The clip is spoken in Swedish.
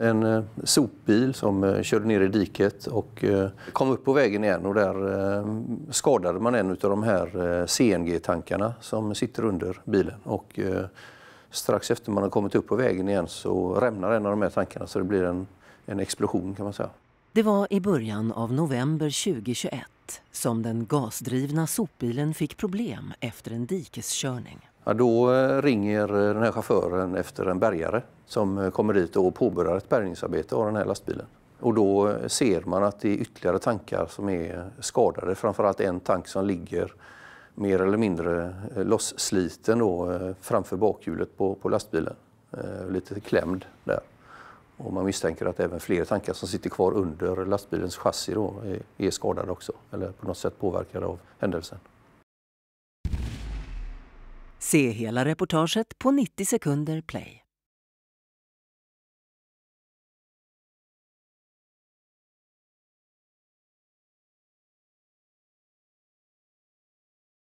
en eh, sopbil som eh, körde ner i diket och eh, kom upp på vägen igen och där skadade man en av de här CNG-tankarna som sitter under bilen. Och strax efter man har kommit upp på vägen igen så rämnar en av de här tankarna så det blir en, en explosion kan man säga. Det var i början av november 2021 som den gasdrivna sopbilen fick problem efter en dikeskörning. Ja, då eh, ringer eh, den här chauffören efter en bärgare som eh, kommer dit och påbörjar ett bärgningsarbete av den här lastbilen. Och då ser man att det är ytterligare tankar som är skadade, framförallt en tank som ligger mer eller mindre lossliten framför bakhjulet på, på lastbilen. Lite klämd där. Och man misstänker att även fler tankar som sitter kvar under lastbilens chassi då är, är skadade också, eller på något sätt påverkade av händelsen. Se hela reportaget på 90 sekunder play.